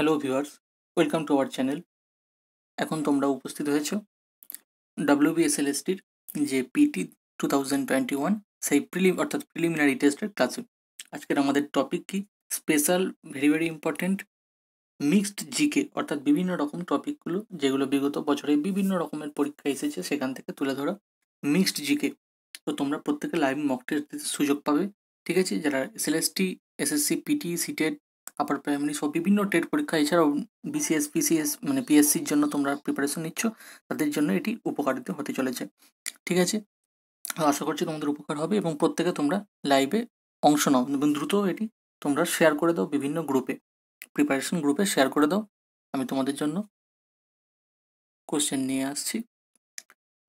hello viewers welcome to our channel এখন তোমরা উপস্থিত হয়েছ ডাব্লিউবিএসএলএসটির যে PT two thousand twenty one সেই প্রিলিম অর্থাৎ প্রিলিমিনারি টেস্টের ক্লাসে আজকের আমাদের টপিক কি special very very important mixed GK অর্থাৎ বিভিন্ন রকম টপিকগুলো যেগুলো বিগত বছরে বিভিন্ন রকমের পরীক্ষা এসেছে সেখান থেকে তুলে ধরা মিক্সড জিকে তো তোমরা প্রত্যেকে লাইভ মক টেস্ট দিতে সুযোগ পাবে ঠিক আছে যারা SLST SSC PT CTET upper primary মানে সব বিভিন্ন টেট পরীক্ষা এছাড়াও বিসিএস পিসিএস মানে পিএসসির জন্য তোমরা প্রিপারেশন নিচ্ছ তাদের জন্য এটি উপকারিত হতে চলেছে ঠিক আছে আশা করছি তোমাদের উপকার হবে এবং প্রত্যেকে তোমরা লাইভে অংশ নাও এবং দ্রুত এটি তোমরা শেয়ার করে দাও বিভিন্ন গ্রুপে প্রিপারেশন গ্রুপে শেয়ার করে দাও আমি তোমাদের জন্য কোশ্চেন নিয়ে আসছি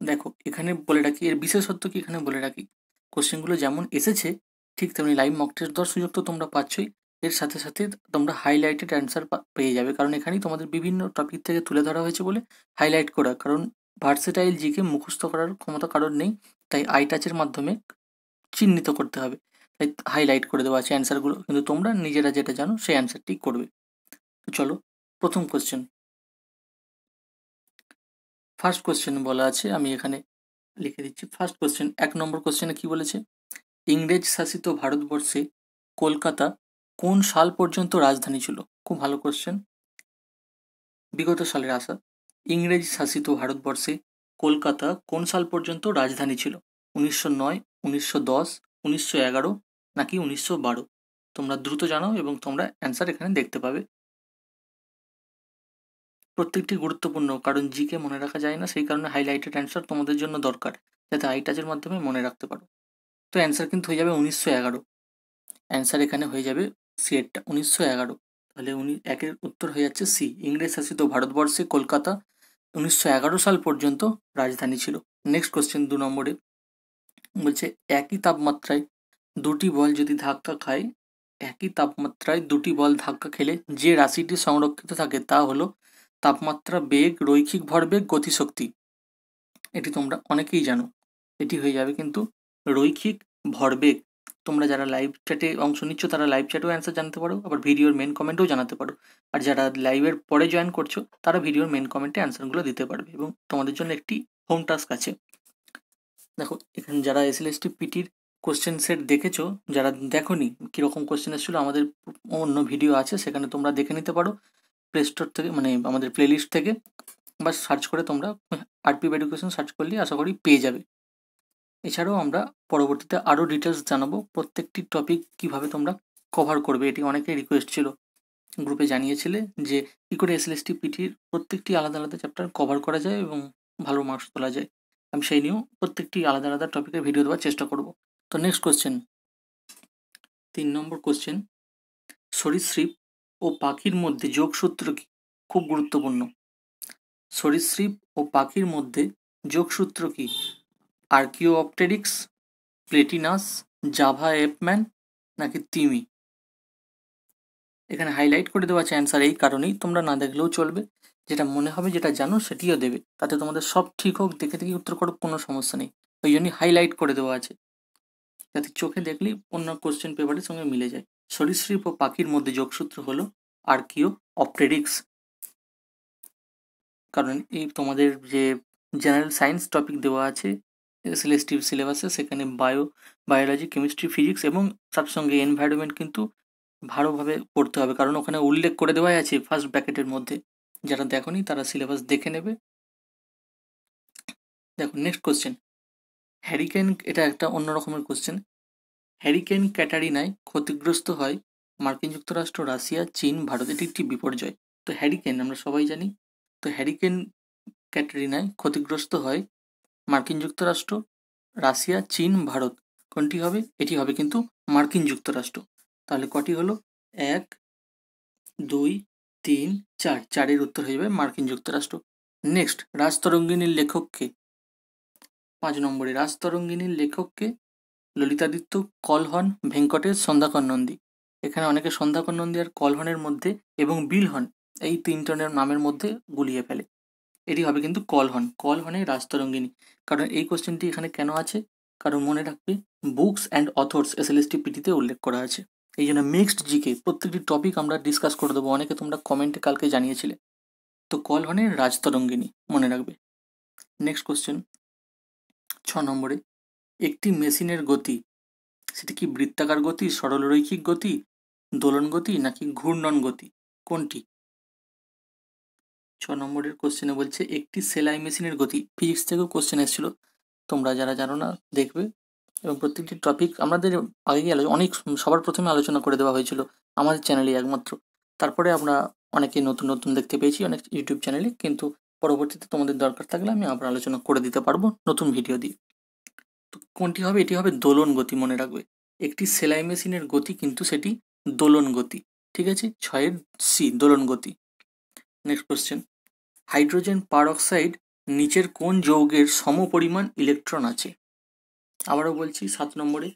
দেখো এখানে বলে রাখি এর বিশেষত্ব কি এখানে বলে রাখি কোশ্চেনগুলো যেমন এসেছে ঠিক তেমনি লাইভ মক টেস্ট দেওয়ার সুযোগ তো তোমরা পাচ্ছই এর সাথে সাথে তোমরা হাইলাইটেড অ্যান্সার পেয়ে যাবে কারণ এখানেই তোমাদের বিভিন্ন টপিক থেকে তুলে ধরা হয়েছে বলে হাইলাইট করা কারণ ভার্সেটাইল জিকে মুখস্থ করার ক্ষমতা কারোর নেই তাই আই টাচের মাধ্যমে চিহ্নিত করতে হবে তাই হাইলাইট করে দেওয়া আছে অ্যান্সারগুলো কিন্তু তোমরা নিজেরা যেটা জানো সেই অ্যান্সারটি করবে চলো প্রথম কোয়েশ্চেন ফার্স্ট কোশ্চেন বলা আছে আমি এখানে লিখে দিচ্ছি ফার্স্ট কোশ্চেন এক নম্বর কোশ্চেনে কি বলেছে ইংরেজ শাসিত ভারতবর্ষে কলকাতা কোন সাল পর্যন্ত রাজধানী ছিল খুব ভালো কোশ্চেন বিগত সালের আসা ইংরেজ শাসিত ভারতবর্ষে কলকাতা কোন সাল পর্যন্ত রাজধানী ছিল উনিশশো নয় উনিশশো দশ উনিশশো এগারো নাকি উনিশশো বারো তোমরা দ্রুত জানাও এবং তোমরা অ্যান্সার এখানে দেখতে পাবে প্রত্যেকটি গুরুত্বপূর্ণ কারণ জিকে মনে রাখা যায় না সেই কারণে হাইলাইটেড অ্যান্সার তোমাদের জন্য দরকার যাতে আই টাচের মাধ্যমে মনে রাখতে পারো তো অ্যান্সার কিন্তু হয়ে যাবে উনিশশো এগারো অ্যান্সার এখানে হয়ে যাবে সি উনিশশো এগারো তাহলে উনি একের উত্তর হয়ে যাচ্ছে সি ইংরেজ শাসিত ভারতবর্ষে কলকাতা উনিশশো সাল পর্যন্ত রাজধানী ছিল নেক্সট কোশ্চেন দু নম্বরে বলছে একই তাপমাত্রায় দুটি বল যদি ধাক্কা খায় একই তাপমাত্রায় দুটি বল ধাক্কা খেলে যে রাশিটি সংরক্ষিত থাকে তা হলো তাপমাত্রা বেগ রৈখিক ভরবেগ গতিশক্তি এটি তোমরা অনেকেই জানো এটি হয়ে যাবে কিন্তু রৈখিক ভরবেগ তোমরা যারা লাইভ চ্যাটে অংশ নিচ্ছ তারা লাইভ চ্যাটেও অ্যান্সার জানতে পারো আবার ভিডিওর মেন কমেন্টেও জানাতে পারো আর যারা লাইভের পরে জয়েন করছো তারা ভিডিওর মেন কমেন্টে অ্যান্সারগুলো দিতে পারবে এবং তোমাদের জন্য একটি হোম টাস্ক আছে দেখো এখানে যারা এস এল এস টি পিটির কোশ্চেন সেট দেখেছো যারা দেখোনি কীরকম কোশ্চেন এসেছিলো আমাদের অন্য ভিডিও আছে সেখানে তোমরা দেখে নিতে পারো প্লে স্টোর থেকে মানে আমাদের প্লেলিস্ট থেকে বা সার্চ করে তোমরা আরপি এডুকেশন সার্চ করলে আশা করি পেয়ে যাবে এছাড়াও আমরা পরবর্তীতে আরও ডিটেলস জানাবো প্রত্যেকটি টপিক কিভাবে তোমরা কভার করবে এটি অনেকের রিকোয়েস্ট ছিল গ্রুপে জানিয়েছিলে যে কী করে এস এল পিটির প্রত্যেকটি আলাদা আলাদা চ্যাপ্টার কভার করা যায় এবং ভালো মার্কস তোলা যায় আমি সেই নিয়েও প্রত্যেকটি আলাদা আলাদা টপিকের ভিডিও দেওয়ার চেষ্টা করব তো নেক্সট কোশ্চেন তিন নম্বর কোশ্চেন সরীসৃপ ও পাখির মধ্যে যোগসূত্র কি খুব গুরুত্বপূর্ণ সরীসৃপ ও পাখির মধ্যে যোগসূত্র কি আর্কিও আর্কিওপটেরিক্স প্লেটিনাস জাভা এপম্যান নাকি তিমি এখানে হাইলাইট করে দেওয়া আছে অ্যান্সার এই কারণেই তোমরা না দেখলেও চলবে যেটা মনে হবে যেটা জানো সেটিও দেবে তাতে তোমাদের সব ঠিক হোক দেখে দেখে উত্তর করো কোনো সমস্যা নেই ওই জন্যই হাইলাইট করে দেওয়া আছে যাতে চোখে দেখলেই অন্য কোশ্চেন পেপারের সঙ্গে মিলে যায় সরীসৃপ ও পাখির মধ্যে যোগসূত্র হলো আর্কিও অপটেরিক্স কারণ এই তোমাদের যে জেনারেল সায়েন্স টপিক দেওয়া আছে সিলেস্টিভ সিলেবাসে সেখানে বায়ো বায়োলজি কেমিস্ট্রি ফিজিক্স এবং তার সঙ্গে এনভায়রনমেন্ট কিন্তু ভালোভাবে পড়তে হবে কারণ ওখানে উল্লেখ করে দেওয়াই আছে ফার্স্ট ব্র্যাকেটের মধ্যে যারা দেখনি তারা সিলেবাস দেখে নেবে দেখো নেক্সট কোশ্চেন হ্যারিকেন এটা একটা অন্য রকমের কোশ্চেন হ্যারিকেন ক্যাটারিনায় ক্ষতিগ্রস্ত হয় মার্কিন যুক্তরাষ্ট্র রাশিয়া চীন ভারত এটি একটি বিপর্যয় তো হ্যারিকেন আমরা সবাই জানি তো হ্যারিকেন ক্যাটারিনায় ক্ষতিগ্রস্ত হয় মার্কিন যুক্তরাষ্ট্র রাশিয়া চীন ভারত কোনটি হবে এটি হবে কিন্তু মার্কিন যুক্তরাষ্ট্র তাহলে কটি হলো এক দুই তিন চার চারের উত্তর হয়ে যাবে মার্কিন যুক্তরাষ্ট্র নেক্সট রাজতরঙ্গিনীর লেখককে পাঁচ নম্বরে রাজতরঙ্গিনীর লেখককে ললিতাদিত্য কলহন ভেঙ্কটের সন্ধ্যাকর নন্দী এখানে অনেকে সন্ধ্যাকর নন্দী আর কলহনের মধ্যে এবং বিলহন এই তিনটনের নামের মধ্যে গুলিয়ে ফেলে এটি হবে কিন্তু কল হন কল হনে রাজতরঙ্গিনী কারণ এই কোশ্চেনটি এখানে কেন আছে কারণ মনে রাখবে books and authors S LST পিটিতে উল্লেখ করা আছে এই জন্য মিক্সড জিকে প্রত্যেকটি টপিক আমরা ডিসকাস করে দেবো অনেকে তোমরা কমেন্টে কালকে জানিয়েছিলে তো কল হনে রাজতরঙ্গিনী মনে রাখবে নেক্সট কোশ্চেন ছ নম্বরে একটি মেশিনের গতি সেটি কি বৃত্তাকার গতি সরলরৈখিক গতি দোলন গতি নাকি ঘূর্ণন গতি কোনটি ছ নম্বরের কোশ্চেনে বলছে একটি সেলাই মেশিনের গতি ফিজিক্স থেকেও কোশ্চেন এসেছিল তোমরা যারা জানো না দেখবে এবং প্রত্যেকটি টপিক আমাদের আগে আলোচনা অনেক সবার প্রথমে আলোচনা করে দেওয়া হয়েছিল আমাদের চ্যানেলে একমাত্র তারপরে আমরা অনেকে নতুন নতুন দেখতে পেয়েছি অনেক ইউটিউব চ্যানেলে কিন্তু পরবর্তীতে তোমাদের দরকার থাকলে আমি আবার আলোচনা করে দিতে পারবো নতুন ভিডিও দিয়ে তো কোনটি হবে এটি হবে দোলন গতি মনে রাখবে একটি সেলাই মেশিনের গতি কিন্তু সেটি দোলন গতি ঠিক আছে ছয়ের সি দোলন গতি নেক্সট কোশ্চেন হাইড্রোজেন পারঅক্সাইড নিচের কোন যৌগের সমপরিমাণ ইলেকট্রন আছে আবারও বলছি সাত নম্বরে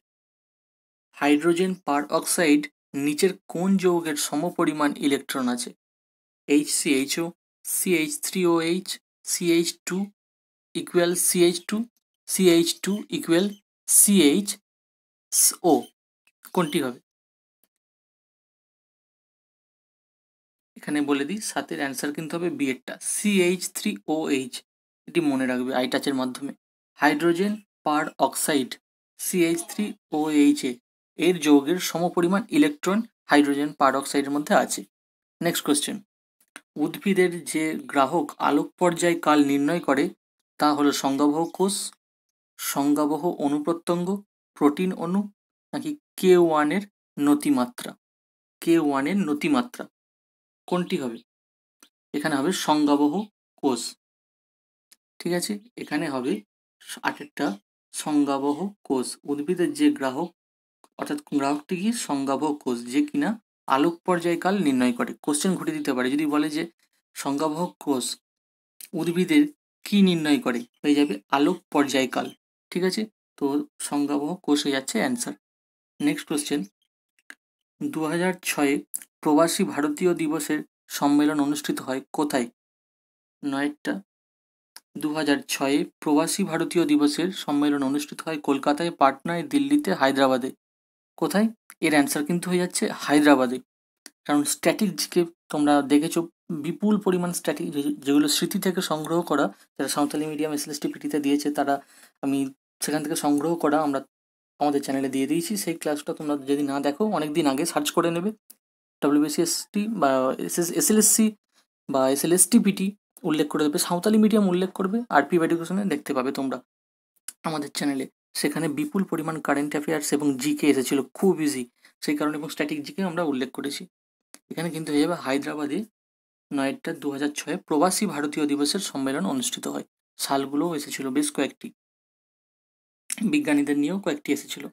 হাইড্রোজেন পারঅক্সাইড নিচের কোন যৌগের সমপরিমাণ ইলেকট্রন আছে H C H O CH three O H C H two equal CH two CH two equal H O কোনটি হবে এখানে বলে দিই সাতের অ্যান্সার কিন্তু হবে C CH three O H এটি মনে রাখবে আইটাচের মাধ্যমে hydrogen peroxide CH three O এ এর যৌগের সমপরিমাণ ইলেকট্রন হাইড্রোজেন পার অক্সাইডের মধ্যে আছে নেক্সট কোয়েশ্চেন উদ্ভিদের যে গ্রাহক আলোক পর্যায় কাল নির্ণয় করে তা হলো সংজ্ঞাবহ কোষ সংজ্ঞাবহ অনুপ্রত্যঙ্গ প্রোটিন অণু নাকি কে ওয়ানের নতিমাত্রা কে ওয়ানের নতিমাত্রা কোনটি হবে এখানে হবে সংজ্ঞাবহ কোষ ঠিক আছে এখানে হবে আটেরটা সংজ্ঞাবহ কোষ উদ্ভিদের যে গ্রাহক অর্থাৎ গ্রাহকটি কি সংজ্ঞাবহ কোষ যে কিনা আলোক পর্যায়কাল নির্ণয় করে কোশ্চেন ঘটে দিতে পারে যদি বলে যে সংজ্ঞাবহ কোষ উদ্ভিদের কি নির্ণয় করে হয়ে যাবে আলোক পর্যায়কাল ঠিক আছে তো সংজ্ঞাবহ কোষ হয়ে যাচ্ছে অ্যান্সার নেক্সট কোশ্চেন দু হাজার ছয়ে প্রবাসী ভারতীয় দিবসের সম্মেলন অনুষ্ঠিত হয় কোথায় নয়টা দু হাজার ছয়ে প্রবাসী ভারতীয় দিবসের সম্মেলন অনুষ্ঠিত হয় কলকাতায় পাটনায় দিল্লিতে হায়দ্রাবাদে কোথায় এর অ্যান্সার কিন্তু হয়ে যাচ্ছে হায়দ্রাবাদে কারণ স্ট্র্যাটেজিকে তোমরা দেখেছো বিপুল পরিমাণ স্ট্র্যাটেজি যেগুলো স্মৃতি থেকে সংগ্রহ করা যারা সাঁওতালি মিডিয়াম এস এলএসটি পিটিতে দিয়েছে তারা আমি সেখান থেকে সংগ্রহ করা আমরা আমাদের চ্যানেলে দিয়ে দিয়েছি সেই ক্লাসটা তোমরা যদি না দেখো অনেক দিন আগে সার্চ করে নেবে ডাব্লিউবিসিএসটি বা এসএলএসসি বা এসএলএসটিপিটি উল্লেখ করে দেবে সাঁওতালি মিডিয়াম উল্লেখ করবে আর পি এডুকেশনে দেখতে পাবে তোমরা আমাদের চ্যানেলে সেখানে বিপুল পরিমাণ কারেন্ট অ্যাফেয়ার্স এবং জিকে এসেছিল খুব ইজি সেই কারণে এবং স্ট্যাটিক জিকে আমরা উল্লেখ করেছি এখানে কিন্তু হয়ে যাবে হায়দ্রাবাদে নয়টা দু হাজার ছয়ে প্রবাসী ভারতীয় দিবসের সম্মেলন অনুষ্ঠিত হয় সালগুলোও এসেছিল বেশ কয়েকটি বিজ্ঞানীদের নিয়েও কয়েকটি এসেছিল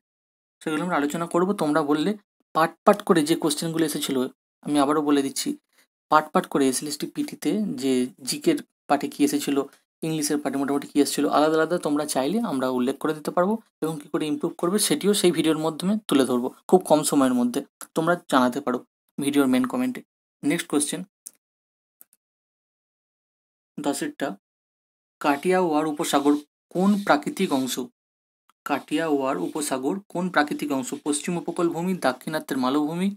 সেগুলো আমরা আলোচনা করব তোমরা বললে পাট পাট করে যে কোশ্চেনগুলো এসেছিলো আমি আবারও বলে দিচ্ছি পাট পাট করে এসএলএসটি পিটিতে যে জিকের পার্টে কী এসেছিলো ইংলিশের পার্টে মোটামুটি কী এসেছিলো আলাদা আলাদা তোমরা চাইলে আমরা উল্লেখ করে দিতে পারবো এবং কী করে ইম্প্রুভ করবে সেটিও সেই ভিডিওর মাধ্যমে তুলে ধরবো খুব কম সময়ের মধ্যে তোমরা জানাতে পারো ভিডিওর মেন কমেন্টে নেক্সট কোশ্চেন দশেরটা কাটিয়া ওয়ার উপসাগর কোন প্রাকৃতিক অংশ কাটিয়াওয়ার উপসাগর কোন প্রাকৃতিক অংশ পশ্চিম উপকূলভূমি দাক্ষিণাত্যের মালভূমি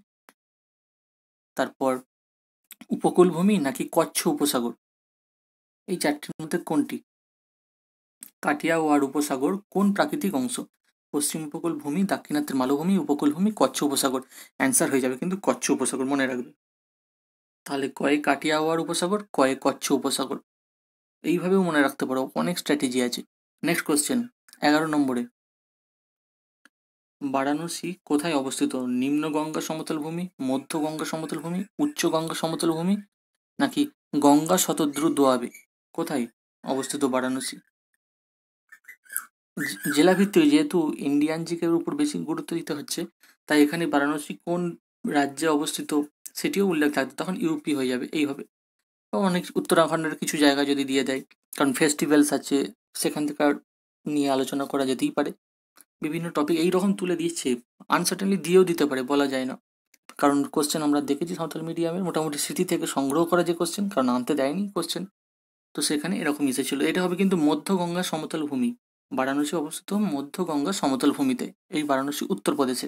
তারপর উপকূলভূমি নাকি কচ্ছ উপসাগর এই চারটির মধ্যে কোনটি কাটিয়াওয়ার উপসাগর কোন প্রাকৃতিক অংশ পশ্চিম উপকূলভূমি দাক্ষিণাত্যের মালভূমি উপকূলভূমি কচ্ছ উপসাগর অ্যান্সার হয়ে যাবে কিন্তু কচ্ছ উপসাগর মনে রাখবে তাহলে কয়ে কাটিয়াওয়ার উপসাগর কয়ে কচ্ছ উপসাগর এইভাবেও মনে রাখতে পারো অনেক স্ট্র্যাটেজি আছে নেক্সট কোয়েশ্চেন এগারো নম্বরে বারাণসী কোথায় অবস্থিত নিম্ন গঙ্গা সমতল ভূমি মধ্য গঙ্গা সমতল ভূমি উচ্চ গঙ্গা সমতল ভূমি নাকি গঙ্গা শতদ্রু দোয়াবে কোথায় অবস্থিত বারাণসী জেলাভিত্তিক যেহেতু ইন্ডিয়ান জিকের উপর বেশি গুরুত্ব দিতে হচ্ছে তাই এখানে বারাণসী কোন রাজ্যে অবস্থিত সেটিও উল্লেখ থাকতো তখন ইউপি হয়ে যাবে এইভাবে অনেক উত্তরাখণ্ডের কিছু জায়গা যদি দিয়ে দেয় কারণ ফেস্টিভ্যালস আছে সেখান থেকে নিয়ে আলোচনা করা যেতেই পারে বিভিন্ন টপিক এই রকম তুলে দিচ্ছে আনসার্টেনলি দিয়েও দিতে পারে বলা যায় না কারণ কোশ্চেন আমরা দেখেছি সাঁওতাল মিডিয়ামের মোটামুটি স্মৃতি থেকে সংগ্রহ করা যে কোশ্চেন কারণ আনতে দেয়নি কোশ্চেন তো সেখানে এরকম এসেছিল এটা হবে কিন্তু মধ্য গঙ্গা সমতল ভূমি বারাণসী অবস্থিত মধ্য গঙ্গা সমতল ভূমিতে এই বারাণসী উত্তরপ্রদেশে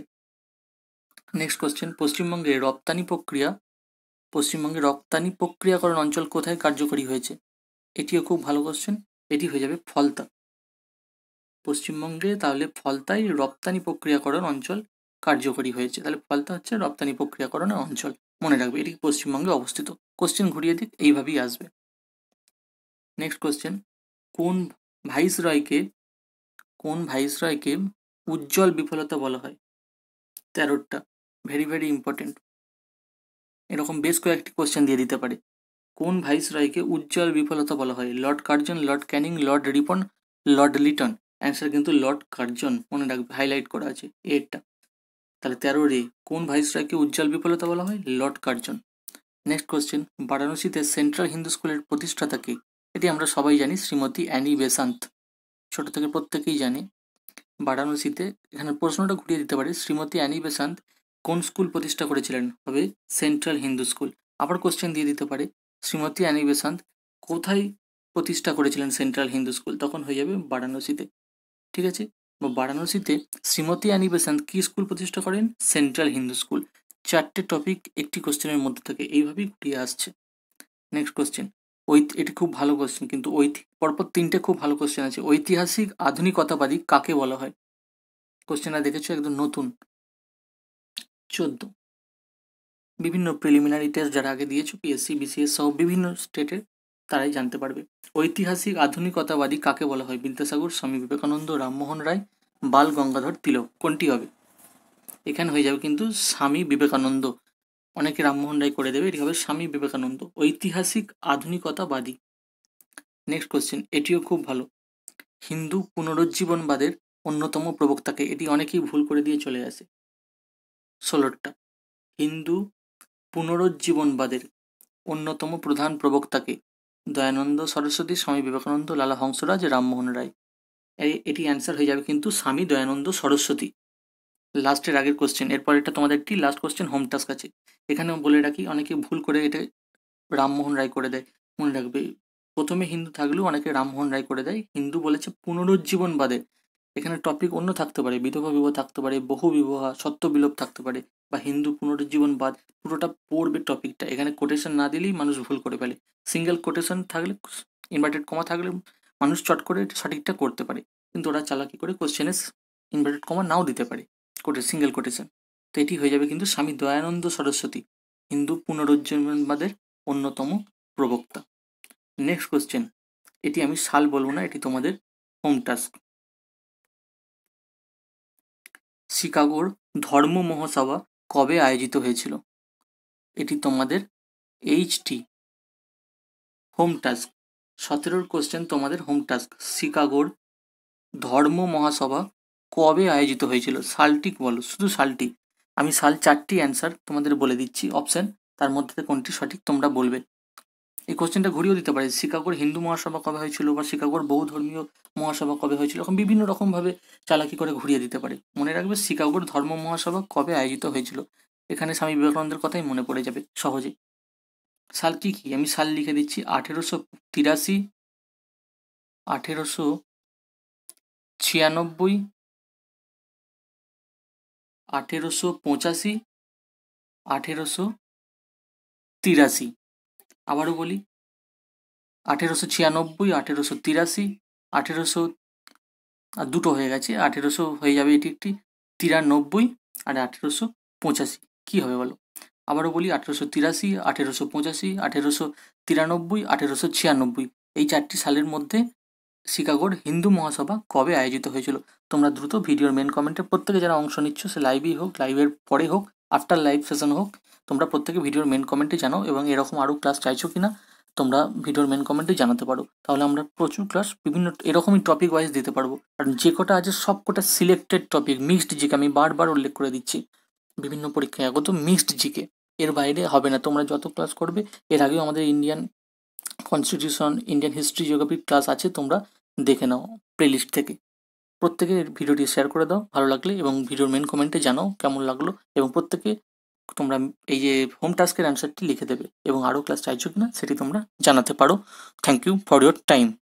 নেক্সট কোশ্চেন পশ্চিমবঙ্গে রপ্তানি প্রক্রিয়া পশ্চিমবঙ্গে রপ্তানি প্রক্রিয়াকরণ অঞ্চল কোথায় কার্যকরী হয়েছে এটিও খুব ভালো কোশ্চেন এটি হয়ে যাবে ফলতা পশ্চিমবঙ্গে তাহলে ফলতাই রপ্তানি প্রক্রিয়াকরণ অঞ্চল কার্যকরী হয়েছে তাহলে ফলতা হচ্ছে রপ্তানি প্রক্রিয়াকরণের অঞ্চল মনে রাখবে এটি পশ্চিমবঙ্গে অবস্থিত কোশ্চেন ঘুরিয়ে দিক এইভাবেই আসবে নেক্সট কোশ্চেন কোন ভাইস রয়কে কোন ভাইস রয়কে উজ্জ্বল বিফলতা বলা হয় তেরোটা ভেরি ভেরি ইম্পর্টেন্ট এরকম বেশ কয়েকটি কোশ্চেন দিয়ে দিতে পারে কোন ভাইস রয়কে উজ্জ্বল বিফলতা বলা হয় lord Curzon lord Canning lord Ripon lord Lytton answer কিন্তু লর্ড কার্জন মনে রাখবে হাইলাইট করা আছে এরটা তাহলে তেরো রে কোন ভাইসরয়কে উজ্জ্বল বিফলতা বলা হয় লর্ড কার্জন নেক্সট কোশ্চেন বারাণসীতে সেন্ট্রাল হিন্দু স্কুলের প্রতিষ্ঠাতাকে এটি আমরা সবাই জানি শ্রীমতী অ্যানি বেসান্ত ছোট থেকে প্রত্যেকেই জানে বারাণসীতে এখানে প্রশ্নটা ঘুরিয়ে দিতে পারে শ্রীমতী অ্যানি বেসান্ত কোন স্কুল প্রতিষ্ঠা করেছিলেন হবে সেন্ট্রাল হিন্দু স্কুল আবার কোশ্চেন দিয়ে দিতে পারে শ্রীমতী অ্যানি বেসান্ত কোথায় প্রতিষ্ঠা করেছিলেন সেন্ট্রাল হিন্দু স্কুল তখন হয়ে যাবে বারাণসীতে ঠিক আছে বারাণসীতে শ্রীমতী আনি বেসান্ত কী স্কুল প্রতিষ্ঠা করেন সেন্ট্রাল হিন্দু স্কুল চারটে টপিক একটি কোশ্চেনের মধ্যে থাকে এইভাবেই ঘুরিয়ে আসছে নেক্সট কোশ্চেন ঐত এটি খুব ভালো কোশ্চেন কিন্তু ঐতি পরপর তিনটে খুব ভালো কোশ্চেন আছে ঐতিহাসিক আধুনিকতাবাদী কাকে বলা হয় কোশ্চেনটা দেখেছো একদম নতুন চোদ্দ বিভিন্ন প্রিলিমিনারি টেস্ট যারা আগে দিয়েছো পিএসসি বিসিএস সহ বিভিন্ন স্টেটের তারাই জানতে পারবে ঐতিহাসিক আধুনিকতাবাদী কাকে বলা হয় বিদ্যাসাগর স্বামী বিবেকানন্দ রামমোহন রায় বাল গঙ্গাধর তিলক কোনটি হবে এখানে হয়ে যাবে কিন্তু স্বামী বিবেকানন্দ অনেকে রামমোহন রায় করে দেবে এটি হবে স্বামী বিবেকানন্দ ঐতিহাসিক আধুনিকতাবাদী নেক্সট কোশ্চেন এটিও খুব ভালো হিন্দু পুনরুজ্জীবনবাদের অন্যতম প্রবক্তাকে এটি অনেকেই ভুল করে দিয়ে চলে আসে ষোলোটা হিন্দু পুনরুজ্জীবনবাদের অন্যতম প্রধান প্রবক্তাকে দয়ানন্দ সরস্বতী স্বামী বিবেকানন্দ লালা হংসরাজ রামমোহন রায় এটি অ্যান্সার হয়ে যাবে কিন্তু স্বামী দয়ানন্দ সরস্বতী লাস্টের আগের কোশ্চেন এরপর এটা তোমাদের একটি লাস্ট কোশ্চেন হোম টাস্ক আছে এখানে বলে রাখি অনেকে ভুল করে এটা রামমোহন রায় করে দেয় মনে রাখবে প্রথমে হিন্দু থাকলেও অনেকে রামমোহন রায় করে দেয় হিন্দু বলেছে পুনরুজ্জীবনবাদে এখানে টপিক অন্য থাকতে পারে বিধবা বিবাহ থাকতে পারে বহু বিবাহ সত্য বিলোপ থাকতে পারে বা হিন্দু পুনর্জীবনবাদ পুরোটা পড়বে টপিকটা এখানে কোটেশন না দিলেই মানুষ ভুল করে ফেলে সিঙ্গেল কোটেশন থাকলে ইনভার্টেড কমা থাকলে মানুষ চট করে সঠিকটা করতে পারে কিন্তু ওরা চালাকি করে কোশ্চেনে ইনভার্টেড কমা নাও দিতে পারে কোটে সিঙ্গেল কোটেশন তো এটি হয়ে যাবে কিন্তু স্বামী দয়ানন্দ সরস্বতী হিন্দু পুনরুজ্জীবনবাদের অন্যতম প্রবক্তা নেক্সট কোশ্চেন এটি আমি সাল বলবো না এটি তোমাদের হোম টাস্ক শিকাগোর ধর্ম মহাসভা কবে আয়োজিত হয়েছিল এটি তোমাদের এইচটি হোম টাস্ক সতেরোর কোশ্চেন তোমাদের হোম টাস্ক শিকাগোর ধর্ম মহাসভা কবে আয়োজিত হয়েছিল সালটি বলো শুধু সালটি আমি সাল চারটি অ্যান্সার তোমাদের বলে দিচ্ছি অপশান তার মধ্যে কোনটি সঠিক তোমরা বলবে এই কোশ্চেনটা ঘুরিয়েও দিতে পারে শিকাগোর হিন্দু মহাসভা কবে হয়েছিল বা শিকাগোর বহু ধর্মীয় মহাসভা কবে হয়েছিল এখন বিভিন্ন রকমভাবে চালাকি করে ঘুরিয়ে দিতে পারে মনে রাখবে শিকাগোর ধর্ম মহাসভা কবে আয়োজিত হয়েছিল এখানে স্বামী বিবেকানন্দের কথাই মনে পড়ে যাবে সহজে সাল কি কি আমি সাল লিখে দিচ্ছি আঠেরোশো তিরাশি আঠেরোশো ছিয়ানব্বই আঠেরোশো পঁচাশি আঠেরোশো তিরাশি আবারও বলি আঠেরোশো ছিয়ানব্বই আঠেরোশো তিরাশি আঠেরোশো আর দুটো হয়ে গেছে আঠেরোশো হয়ে যাবে এটি একটি তিরানব্বই আর আঠেরোশো পঁচাশি কী হবে বলো আবারও বলি আঠেরোশো তিরাশি আঠেরোশো পঁচাশি আঠেরোশো তিরানব্বই আঠেরোশো ছিয়ানব্বই এই চারটি সালের মধ্যে শিকাগোর হিন্দু মহাসভা কবে আয়োজিত হয়েছিল তোমরা দ্রুত ভিডিওর মেন কমেন্টে প্রত্যেকে যারা অংশ নিচ্ছ সে লাইভই হোক লাইভের পরে হোক আফটার লাইভ সেশন হোক তোমরা প্রত্যেকে ভিডিওর মেন কমেন্টে জানাও এবং এরকম আরও ক্লাস চাইছো কি না তোমরা ভিডিওর মেন কমেন্টে জানাতে পারো তাহলে আমরা প্রচুর ক্লাস বিভিন্ন এরকমই টপিক ওয়াইজ দিতে পারবো কারণ যে কটা আছে সব কটা সিলেক্টেড টপিক মিক্সড জিকে আমি বারবার উল্লেখ করে দিচ্ছি বিভিন্ন পরীক্ষায় আগত মিক্সড জিকে এর বাইরে হবে না তোমরা যত ক্লাস করবে এর আগেও আমাদের ইন্ডিয়ান কনস্টিটিউশন ইন্ডিয়ান হিস্ট্রি জিওগ্রাফির ক্লাস আছে তোমরা দেখে নাও প্লেলিস্ট থেকে প্রত্যেকের ভিডিওটি শেয়ার করে দাও ভালো লাগলে এবং ভিডিওর মেন কমেন্টে জানাও কেমন লাগলো এবং প্রত্যেকে তোমরা এই যে হোম টাস্কের অ্যান্সারটি লিখে দেবে এবং আরও ক্লাস চাইছো কিনা সেটি তোমরা জানাতে পারো thank you for your time